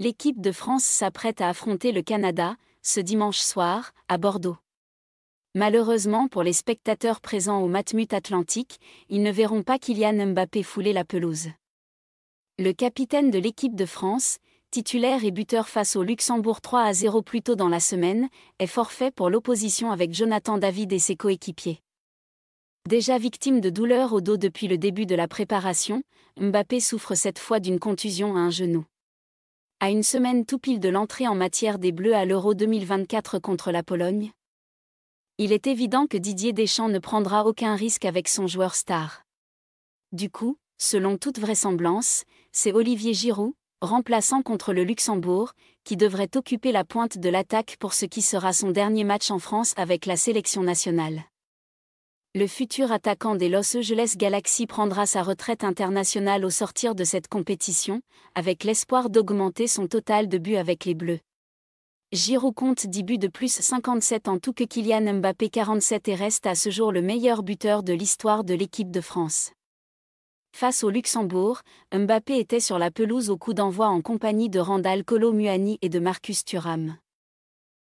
l'équipe de France s'apprête à affronter le Canada, ce dimanche soir, à Bordeaux. Malheureusement pour les spectateurs présents au Matmut Atlantique, ils ne verront pas Kylian Mbappé fouler la pelouse. Le capitaine de l'équipe de France, titulaire et buteur face au Luxembourg 3 à 0 plus tôt dans la semaine, est forfait pour l'opposition avec Jonathan David et ses coéquipiers. Déjà victime de douleurs au dos depuis le début de la préparation, Mbappé souffre cette fois d'une contusion à un genou à une semaine tout pile de l'entrée en matière des Bleus à l'Euro 2024 contre la Pologne Il est évident que Didier Deschamps ne prendra aucun risque avec son joueur star. Du coup, selon toute vraisemblance, c'est Olivier Giroud, remplaçant contre le Luxembourg, qui devrait occuper la pointe de l'attaque pour ce qui sera son dernier match en France avec la sélection nationale le futur attaquant des Los Angeles Galaxy prendra sa retraite internationale au sortir de cette compétition, avec l'espoir d'augmenter son total de buts avec les Bleus. Giroud compte 10 buts de plus 57 en tout que Kylian Mbappé 47 et reste à ce jour le meilleur buteur de l'histoire de l'équipe de France. Face au Luxembourg, Mbappé était sur la pelouse au coup d'envoi en compagnie de Randall Colo-Muani et de Marcus Thuram.